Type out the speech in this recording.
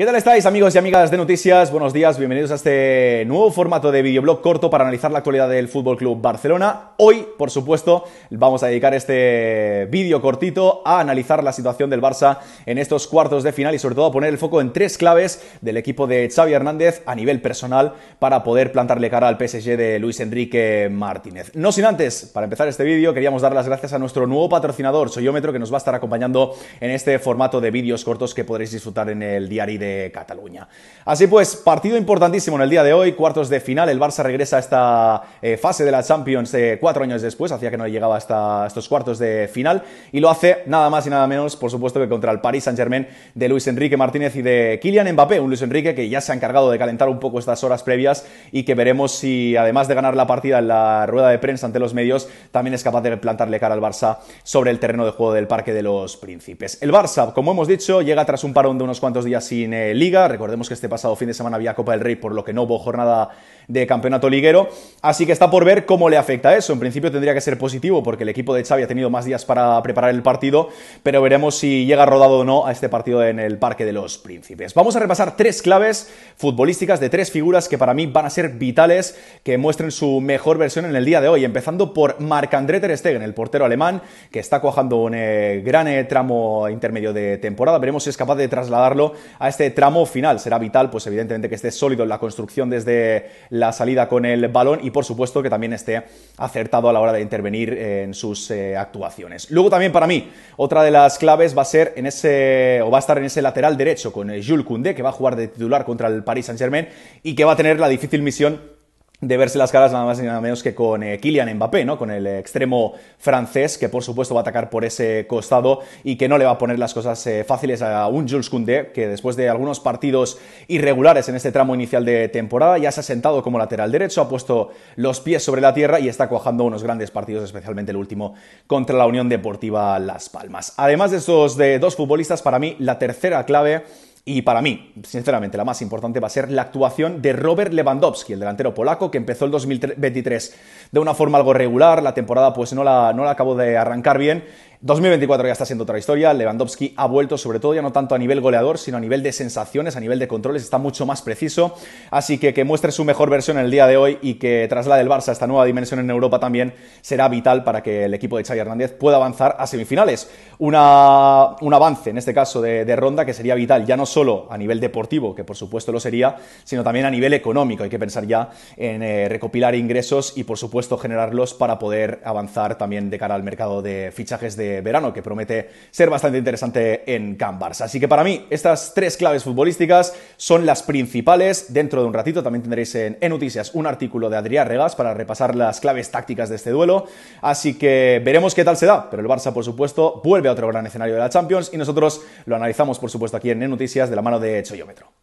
¿Qué tal estáis amigos y amigas de Noticias? Buenos días, bienvenidos a este nuevo formato de videoblog corto para analizar la actualidad del Fútbol Club Barcelona. Hoy, por supuesto, vamos a dedicar este vídeo cortito a analizar la situación del Barça en estos cuartos de final y sobre todo a poner el foco en tres claves del equipo de Xavi Hernández a nivel personal para poder plantarle cara al PSG de Luis Enrique Martínez. No sin antes, para empezar este vídeo, queríamos dar las gracias a nuestro nuevo patrocinador, Soyómetro, que nos va a estar acompañando en este formato de vídeos cortos que podréis disfrutar en el diario de Cataluña. Así pues, partido importantísimo en el día de hoy, cuartos de final, el Barça regresa a esta eh, fase de la Champions eh, cuatro años después, hacía que no llegaba hasta estos cuartos de final, y lo hace nada más y nada menos, por supuesto, que contra el Paris Saint-Germain de Luis Enrique Martínez y de Kylian Mbappé, un Luis Enrique que ya se ha encargado de calentar un poco estas horas previas y que veremos si, además de ganar la partida en la rueda de prensa ante los medios, también es capaz de plantarle cara al Barça sobre el terreno de juego del Parque de los Príncipes. El Barça, como hemos dicho, llega tras un parón de unos cuantos días sin eh, liga. Recordemos que este pasado fin de semana había Copa del Rey, por lo que no hubo jornada de campeonato liguero. Así que está por ver cómo le afecta eso. En principio tendría que ser positivo porque el equipo de Xavi ha tenido más días para preparar el partido, pero veremos si llega rodado o no a este partido en el Parque de los Príncipes. Vamos a repasar tres claves futbolísticas de tres figuras que para mí van a ser vitales, que muestren su mejor versión en el día de hoy, empezando por Marc-André Ter Stegen, el portero alemán, que está cuajando un eh, gran eh, tramo intermedio de temporada. Veremos si es capaz de trasladarlo a este este tramo final. Será vital, pues evidentemente, que esté sólido en la construcción desde la salida con el balón y, por supuesto, que también esté acertado a la hora de intervenir en sus eh, actuaciones. Luego también para mí, otra de las claves va a ser en ese, o va a estar en ese lateral derecho con eh, Jules Koundé, que va a jugar de titular contra el Paris Saint-Germain y que va a tener la difícil misión de verse las caras nada más y nada menos que con eh, Kylian Mbappé, ¿no? Con el extremo francés, que por supuesto va a atacar por ese costado y que no le va a poner las cosas eh, fáciles a un Jules Koundé, que después de algunos partidos irregulares en este tramo inicial de temporada, ya se ha sentado como lateral derecho, ha puesto los pies sobre la tierra y está cuajando unos grandes partidos, especialmente el último contra la Unión Deportiva Las Palmas. Además de estos de dos futbolistas, para mí la tercera clave y para mí, sinceramente, la más importante va a ser la actuación de Robert Lewandowski, el delantero polaco que empezó el 2023 de una forma algo regular, la temporada pues no la, no la acabó de arrancar bien 2024 ya está siendo otra historia. Lewandowski ha vuelto, sobre todo ya no tanto a nivel goleador, sino a nivel de sensaciones, a nivel de controles, está mucho más preciso. Así que que muestre su mejor versión en el día de hoy y que traslade el Barça esta nueva dimensión en Europa también será vital para que el equipo de Xavi Hernández pueda avanzar a semifinales. un avance, en este caso, de, ronda que sería vital ya no solo a nivel deportivo, que por supuesto lo sería, sino también a nivel económico. Hay que pensar ya en eh, recopilar ingresos y, por supuesto, generarlos para poder avanzar también de cara al mercado de fichajes de verano, que promete ser bastante interesante en Camp Barça. Así que para mí, estas tres claves futbolísticas son las principales. Dentro de un ratito también tendréis en, en Noticias un artículo de Adrián Regas para repasar las claves tácticas de este duelo. Así que veremos qué tal se da, pero el Barça, por supuesto, vuelve a otro gran escenario de la Champions y nosotros lo analizamos, por supuesto, aquí en Noticias de la mano de Choyómetro.